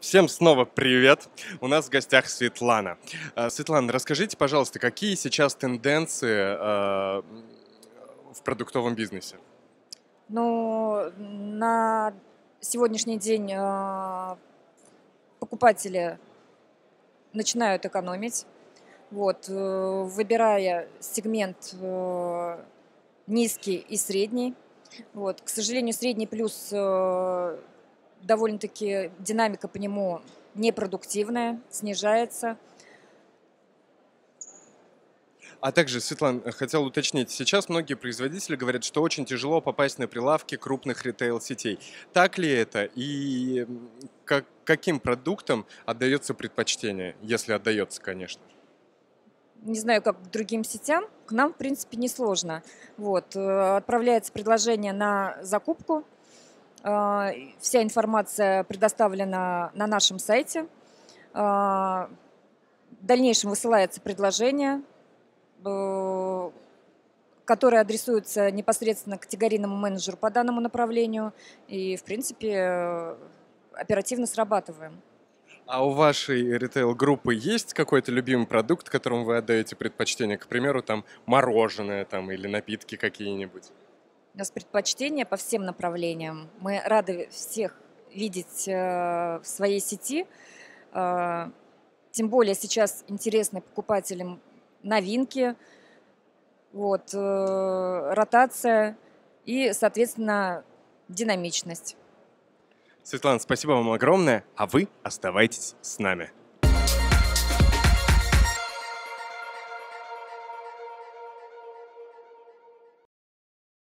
Всем снова привет! У нас в гостях Светлана. Э, Светлана, расскажите, пожалуйста, какие сейчас тенденции э, в продуктовом бизнесе? Ну, на сегодняшний день э, покупатели начинают экономить, вот, выбирая сегмент низкий и средний. Вот. К сожалению, средний плюс довольно-таки динамика по нему непродуктивная, снижается. А также, Светлана, хотел уточнить, сейчас многие производители говорят, что очень тяжело попасть на прилавки крупных ритейл-сетей. Так ли это? И как, каким продуктам отдается предпочтение, если отдается, конечно? Не знаю, как к другим сетям, к нам, в принципе, несложно. Вот. Э, отправляется предложение на закупку, а, вся информация предоставлена на нашем сайте. А, в дальнейшем высылается предложение, э, которое адресуется непосредственно категорийному менеджеру по данному направлению. И, в принципе, оперативно срабатываем. А у вашей ритейл-группы есть какой-то любимый продукт, которому вы отдаете предпочтение? К примеру, там мороженое там, или напитки какие-нибудь? У нас предпочтение по всем направлениям. Мы рады всех видеть э, в своей сети. Э, тем более сейчас интересны покупателям новинки, вот, э, ротация и, соответственно, динамичность. Светлана, спасибо вам огромное, а вы оставайтесь с нами.